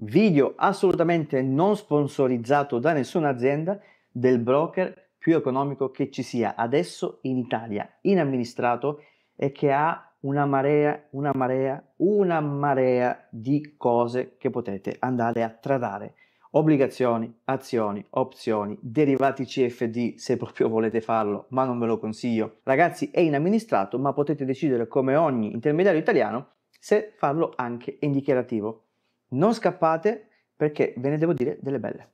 video assolutamente non sponsorizzato da nessuna azienda del broker più economico che ci sia adesso in Italia, in amministrato e che ha una marea, una marea, una marea di cose che potete andare a tradare. Obbligazioni, azioni, opzioni, derivati CFD se proprio volete farlo, ma non ve lo consiglio. Ragazzi, è in amministrato, ma potete decidere come ogni intermediario italiano se farlo anche in dichiarativo. Non scappate perché ve ne devo dire delle belle.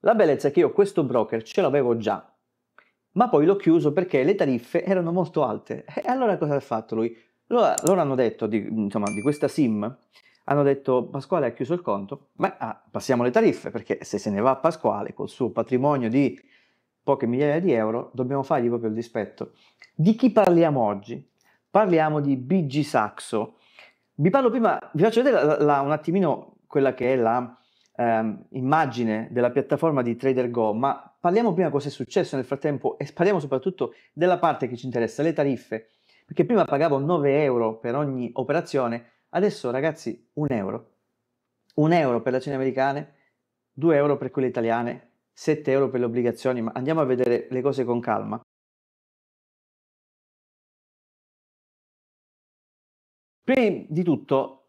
La bellezza è che io questo broker ce l'avevo già, ma poi l'ho chiuso perché le tariffe erano molto alte. E allora cosa ha fatto lui? Loro, loro hanno detto di, insomma, di questa SIM, hanno detto Pasquale ha chiuso il conto, ma ah, passiamo le tariffe perché se se ne va Pasquale col suo patrimonio di poche migliaia di euro, dobbiamo fargli proprio il dispetto. Di chi parliamo oggi? parliamo di BG Saxo. Vi parlo prima, vi faccio vedere la, la, un attimino quella che è la ehm, immagine della piattaforma di TraderGo, ma parliamo prima cosa è successo nel frattempo e parliamo soprattutto della parte che ci interessa, le tariffe, perché prima pagavo 9 euro per ogni operazione, adesso ragazzi 1 euro. 1 euro per le azioni americane, 2 euro per quelle italiane, 7 euro per le obbligazioni, ma andiamo a vedere le cose con calma. Prima di tutto,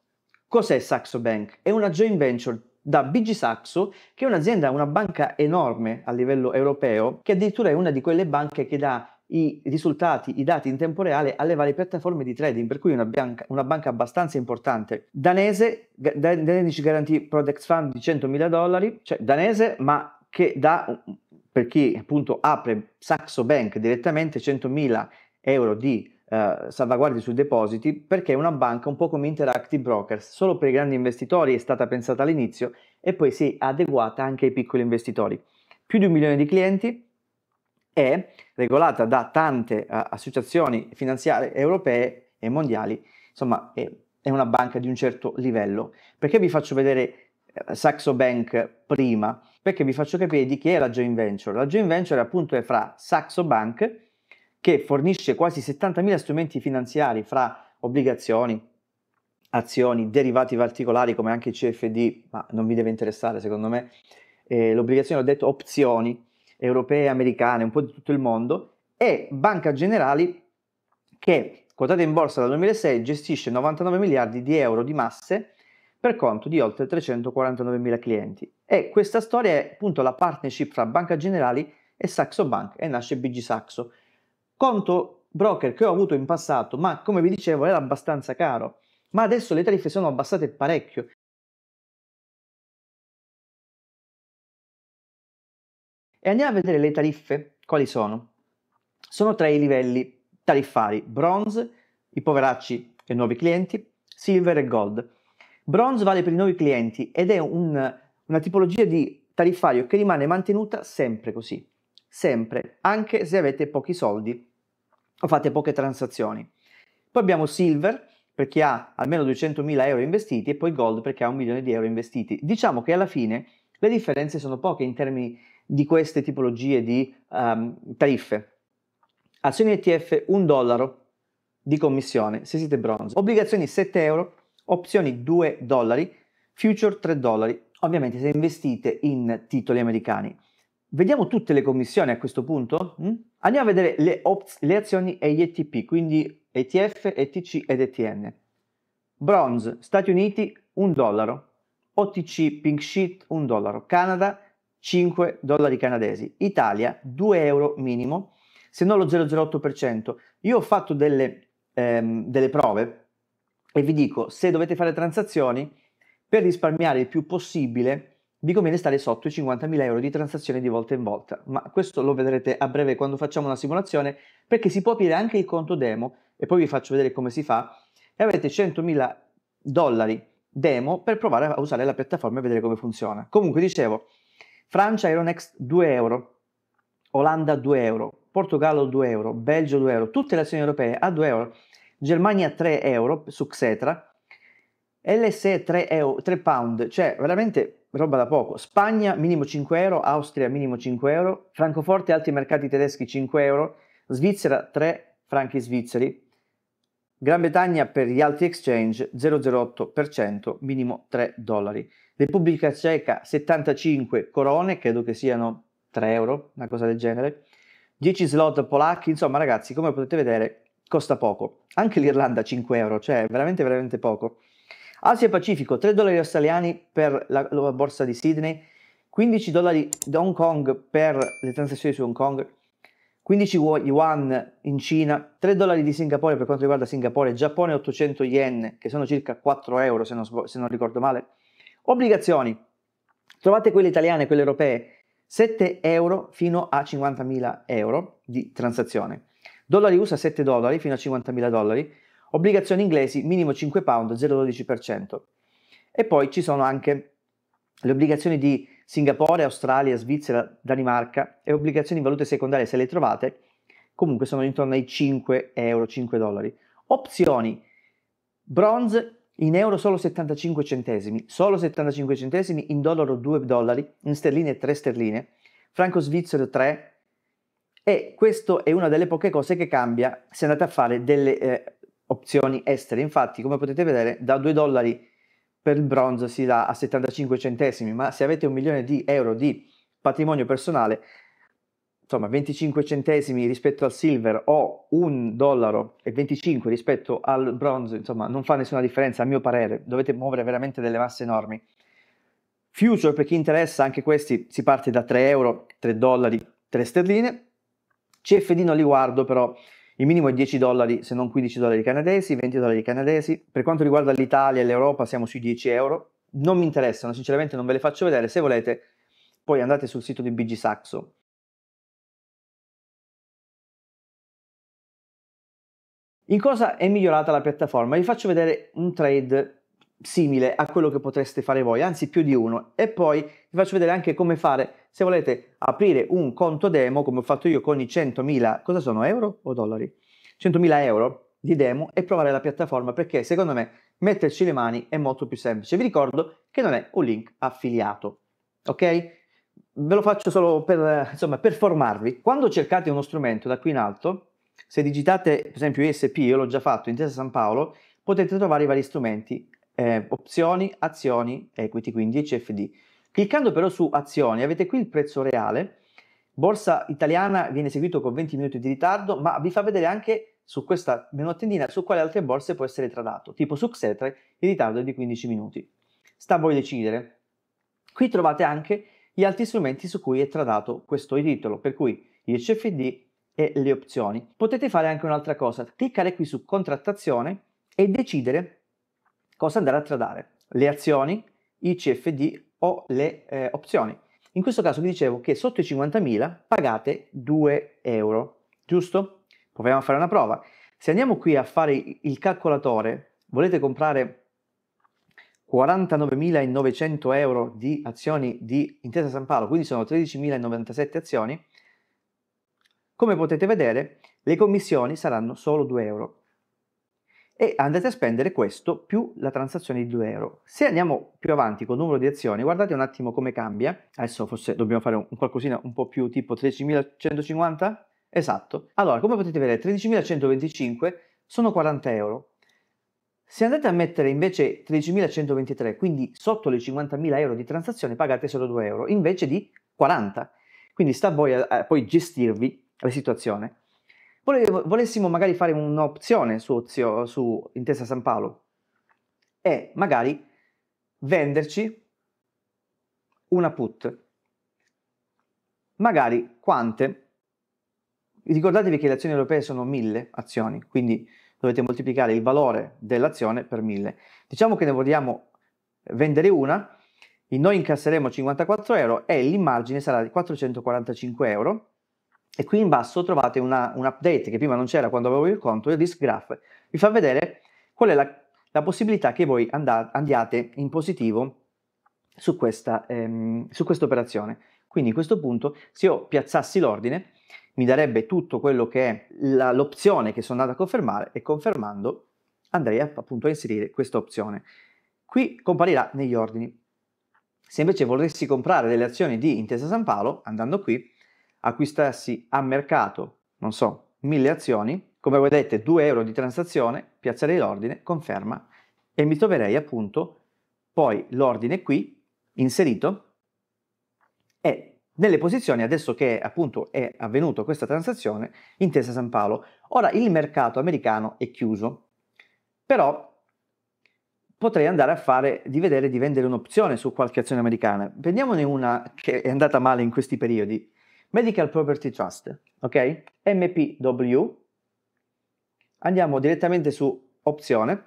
cos'è Saxo Bank? È una joint venture da BG Saxo, che è un'azienda, una banca enorme a livello europeo, che addirittura è una di quelle banche che dà i risultati, i dati in tempo reale alle varie piattaforme di trading, per cui una, bianca, una banca abbastanza importante. Danese, Danish Guarantee Product Fund di 100.000 dollari, cioè danese, ma che dà, per chi appunto apre Saxo Bank direttamente, 100.000 euro di eh, salvaguardie sui depositi perché è una banca un po' come Interactive Brokers, solo per i grandi investitori è stata pensata all'inizio e poi si è adeguata anche ai piccoli investitori. Più di un milione di clienti è regolata da tante uh, associazioni finanziarie europee e mondiali, insomma è, è una banca di un certo livello. Perché vi faccio vedere eh, Saxo Bank prima, perché vi faccio capire di chi è la joint venture. La joint venture appunto è fra Saxo Bank che fornisce quasi 70.000 strumenti finanziari fra obbligazioni, azioni, derivati particolari come anche il CFD, ma non vi deve interessare secondo me, eh, l'obbligazione ho detto opzioni europee, americane, un po' di tutto il mondo, e Banca Generali che quotata in borsa dal 2006 gestisce 99 miliardi di euro di masse per conto di oltre 349 mila clienti. E questa storia è appunto la partnership fra Banca Generali e Saxo Bank e nasce BG Saxo conto broker che ho avuto in passato, ma come vi dicevo era abbastanza caro, ma adesso le tariffe sono abbassate parecchio. E andiamo a vedere le tariffe, quali sono. Sono tre i livelli tariffari, bronze, i poveracci e nuovi clienti, silver e gold. Bronze vale per i nuovi clienti ed è un, una tipologia di tariffario che rimane mantenuta sempre così, sempre, anche se avete pochi soldi o fate poche transazioni. Poi abbiamo Silver per chi ha almeno 200.000 euro investiti e poi Gold per chi ha un milione di euro investiti. Diciamo che alla fine le differenze sono poche in termini di queste tipologie di um, tariffe. Azioni ETF 1 dollaro di commissione se siete bronzo, obbligazioni 7 euro, opzioni 2 dollari, future 3 dollari, ovviamente se investite in titoli americani. Vediamo tutte le commissioni a questo punto? Mm? Andiamo a vedere le, op- le azioni e gli ETP, quindi ETF, ETC ed ETN. Bronze, Stati Uniti, 1 dollaro. OTC, Pink Sheet, 1 dollaro. Canada, 5 dollari canadesi. Italia, 2 euro minimo, se non lo 0,08%. Io ho fatto delle, ehm, delle prove e vi dico, se dovete fare transazioni, per risparmiare il più possibile, Bicomele sta sotto i 50.000 euro di transazione di volta in volta, ma questo lo vedrete a breve quando facciamo una simulazione perché si può aprire anche il conto demo e poi vi faccio vedere come si fa e avete 100.000 dollari demo per provare a usare la piattaforma e vedere come funziona. Comunque dicevo, Francia Euronext 2 euro, Olanda 2 euro, Portogallo 2 euro, Belgio 2 euro, tutte le azioni europee a 2 euro, Germania 3 euro su Xetra, LSE 3, euro, 3 pound, cioè veramente roba da poco. Spagna minimo 5 euro, Austria minimo 5 euro, Francoforte e altri mercati tedeschi 5 euro, Svizzera 3 franchi svizzeri, Gran Bretagna per gli altri exchange 0,08%, minimo 3 dollari. Repubblica Ceca 75 corone, credo che siano 3 euro, una cosa del genere. 10 slot polacchi, insomma ragazzi, come potete vedere costa poco. Anche l'Irlanda 5 euro, cioè veramente veramente poco. Asia Pacifico, 3 dollari australiani per la, la borsa di Sydney, 15 dollari da Hong Kong per le transazioni su Hong Kong, 15 yuan in Cina, 3 dollari di Singapore per quanto riguarda Singapore, Giappone 800 yen, che sono circa 4 euro se non, se non ricordo male. Obbligazioni, trovate quelle italiane, quelle europee, 7 euro fino a 50.000 euro di transazione. Dollari USA 7 dollari fino a 50.000 dollari. Obbligazioni inglesi minimo 5 pound 0,12%. E poi ci sono anche le obbligazioni di Singapore, Australia, Svizzera, Danimarca e obbligazioni in valute secondarie se le trovate, comunque sono intorno ai 5 euro, 5 dollari. Opzioni, bronze in euro solo 75 centesimi, solo 75 centesimi, in dollaro 2 dollari, in sterline 3 sterline, franco svizzero 3 e questa è una delle poche cose che cambia se andate a fare delle eh, opzioni estere. Infatti, come potete vedere, da 2 dollari per il bronzo si dà a 75 centesimi, ma se avete un milione di euro di patrimonio personale, insomma 25 centesimi rispetto al silver o 1 dollaro e 25 rispetto al bronzo, insomma non fa nessuna differenza a mio parere, dovete muovere veramente delle masse enormi. Future per chi interessa, anche questi si parte da 3 euro, 3 dollari, 3 sterline. CFD non li guardo però il minimo è 10 dollari, se non 15 dollari canadesi, 20 dollari canadesi. Per quanto riguarda l'Italia e l'Europa siamo sui 10 euro. Non mi interessano, sinceramente non ve le faccio vedere. Se volete, poi andate sul sito di BG Saxo. In cosa è migliorata la piattaforma? Vi faccio vedere un trade simile a quello che potreste fare voi, anzi più di uno, e poi vi faccio vedere anche come fare se volete aprire un conto demo, come ho fatto io con i 100.000, cosa sono euro o dollari? 100.000 euro di demo e provare la piattaforma perché secondo me metterci le mani è molto più semplice. Vi ricordo che non è un link affiliato, ok? Ve lo faccio solo per, insomma, per formarvi. Quando cercate uno strumento da qui in alto, se digitate per esempio ISP, io l'ho già fatto, in Tesa San Paolo, potete trovare i vari strumenti, eh, opzioni, azioni, equity, quindi CFD. Cliccando però su azioni avete qui il prezzo reale, borsa italiana viene seguito con 20 minuti di ritardo, ma vi fa vedere anche su questa menu tendina su quali altre borse può essere tradato, tipo su Xetre il ritardo è di 15 minuti. Sta a voi decidere. Qui trovate anche gli altri strumenti su cui è tradato questo titolo, per cui il CFD e le opzioni. Potete fare anche un'altra cosa, cliccare qui su contrattazione e decidere cosa andare a tradare, le azioni, i CFD ho le eh, opzioni. In questo caso vi dicevo che sotto i 50.000 pagate 2 euro, giusto? Proviamo a fare una prova. Se andiamo qui a fare il calcolatore, volete comprare 49.900 euro di azioni di Intesa San Paolo, quindi sono 13.097 azioni, come potete vedere le commissioni saranno solo 2 euro e andate a spendere questo più la transazione di 2 euro. Se andiamo più avanti con il numero di azioni, guardate un attimo come cambia. Adesso forse dobbiamo fare un qualcosina un po' più tipo 13.150? Esatto. Allora, come potete vedere, 13.125 sono 40 euro. Se andate a mettere invece 13.123, quindi sotto le 50.000 euro di transazione, pagate solo 2 euro invece di 40. Quindi sta a voi a, a, poi gestirvi la situazione volevo, volessimo magari fare un'opzione su, Ozio, su Intesa San Paolo e magari venderci una put, magari quante. Ricordatevi che le azioni europee sono mille azioni, quindi dovete moltiplicare il valore dell'azione per mille. Diciamo che ne vogliamo vendere una, noi incasseremo 54 euro e l'immagine sarà di 445 euro e qui in basso trovate una, un update che prima non c'era quando avevo il conto, il disk graph, vi fa vedere qual è la, la possibilità che voi andate, andiate in positivo su questa ehm, quest operazione. Quindi a questo punto se io piazzassi l'ordine mi darebbe tutto quello che è l'opzione che sono andato a confermare e confermando andrei a, appunto a inserire questa opzione. Qui comparirà negli ordini. Se invece volessi comprare delle azioni di Intesa San Paolo, andando qui, acquistassi a mercato, non so, 1000 azioni, come vedete 2 euro di transazione, piazzerei l'ordine, conferma e mi troverei appunto poi l'ordine qui inserito e nelle posizioni adesso che appunto è avvenuta questa transazione intesa San Paolo. Ora il mercato americano è chiuso, però potrei andare a fare di vedere di vendere un'opzione su qualche azione americana. Prendiamone una che è andata male in questi periodi. Medical Property Trust, ok? MPW. Andiamo direttamente su opzione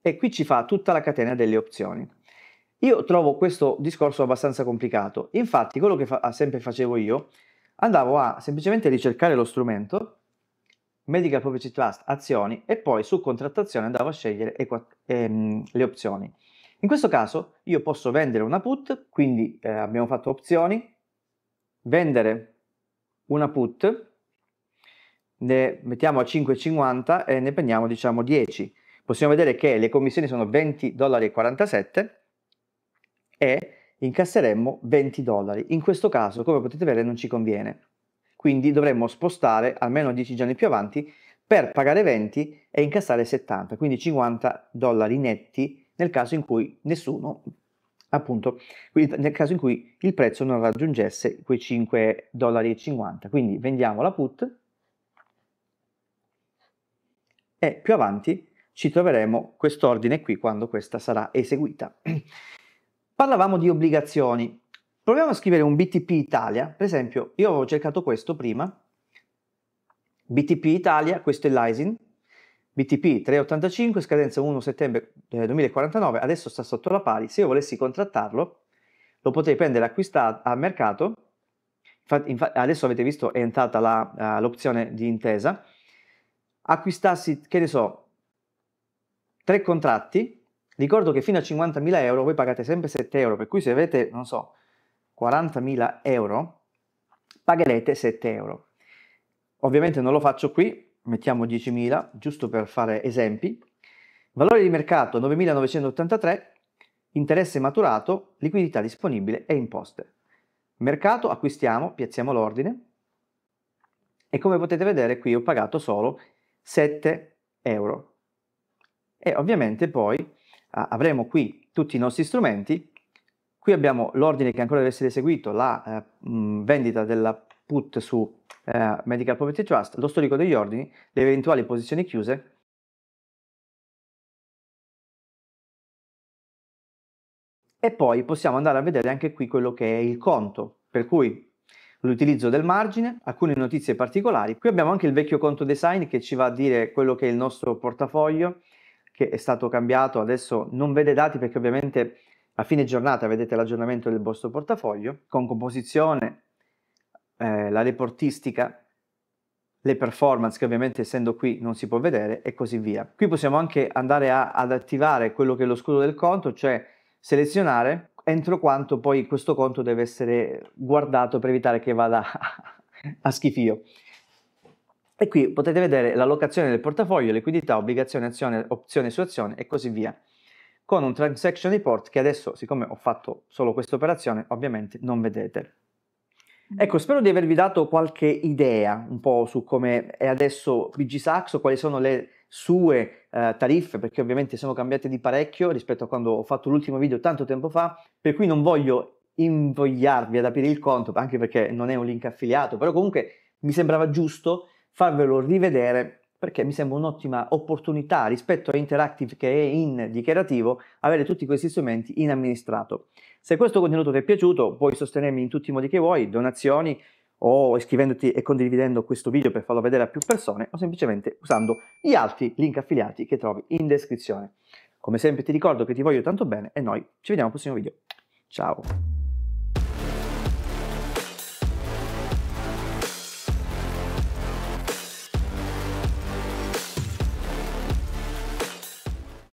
e qui ci fa tutta la catena delle opzioni. Io trovo questo discorso abbastanza complicato, infatti quello che fa sempre facevo io, andavo a semplicemente ricercare lo strumento, Medical Property Trust, azioni, e poi su contrattazione andavo a scegliere ehm, le opzioni. In questo caso io posso vendere una put, quindi eh, abbiamo fatto opzioni, vendere una put, ne mettiamo a 5,50 e ne prendiamo diciamo 10. Possiamo vedere che le commissioni sono 20,47 dollari e incasseremmo 20 dollari. In questo caso, come potete vedere, non ci conviene. Quindi dovremmo spostare almeno 10 giorni più avanti per pagare 20 e incassare 70, quindi 50 dollari netti nel caso in cui nessuno appunto quindi nel caso in cui il prezzo non raggiungesse quei 5,50 dollari quindi vendiamo la put e più avanti ci troveremo quest'ordine qui quando questa sarà eseguita parlavamo di obbligazioni proviamo a scrivere un BTP Italia per esempio io avevo cercato questo prima BTP Italia questo è l'ISIN BTP 385, scadenza 1 settembre 2049, eh, adesso sta sotto la pari, se io volessi contrattarlo lo potrei prendere acquistato a mercato, infatti, infatti, adesso avete visto è entrata la, uh, l'opzione di intesa, acquistassi, che ne so, tre contratti, ricordo che fino a 50.000 euro voi pagate sempre 7 euro, per cui se avete, non so, 40.000 euro, pagherete 7 euro. Ovviamente non lo faccio qui, mettiamo 10.000, giusto per fare esempi, valore di mercato 9.983, interesse maturato, liquidità disponibile e imposte. Mercato acquistiamo, piazziamo l'ordine e come potete vedere qui ho pagato solo 7 euro. E ovviamente poi ah, avremo qui tutti i nostri strumenti, qui abbiamo l'ordine che ancora deve essere eseguito, la eh, vendita della put su eh, Medical Property Trust, lo storico degli ordini, le eventuali posizioni chiuse e poi possiamo andare a vedere anche qui quello che è il conto, per cui l'utilizzo del margine, alcune notizie particolari. Qui abbiamo anche il vecchio conto design che ci va a dire quello che è il nostro portafoglio, che è stato cambiato, adesso non vede dati perché ovviamente a fine giornata vedete l'aggiornamento del vostro portafoglio, con composizione, eh, la reportistica, le performance che ovviamente essendo qui non si può vedere e così via. Qui possiamo anche andare a, ad attivare quello che è lo scudo del conto, cioè selezionare entro quanto poi questo conto deve essere guardato per evitare che vada a schifio. E qui potete vedere l'allocazione del portafoglio, liquidità, obbligazione, azione, opzione su azione e così via, con un transaction report che adesso, siccome ho fatto solo questa operazione, ovviamente non vedete. Ecco, spero di avervi dato qualche idea un po' su come è adesso PG Saxo, quali sono le sue eh, tariffe, perché ovviamente sono cambiate di parecchio rispetto a quando ho fatto l'ultimo video tanto tempo fa, per cui non voglio invogliarvi ad aprire il conto, anche perché non è un link affiliato, però comunque mi sembrava giusto farvelo rivedere perché mi sembra un'ottima opportunità rispetto a Interactive che è in dichiarativo avere tutti questi strumenti in amministrato. Se questo contenuto ti è piaciuto puoi sostenermi in tutti i modi che vuoi, donazioni o iscrivendoti e condividendo questo video per farlo vedere a più persone o semplicemente usando gli altri link affiliati che trovi in descrizione. Come sempre ti ricordo che ti voglio tanto bene e noi ci vediamo al prossimo video. Ciao!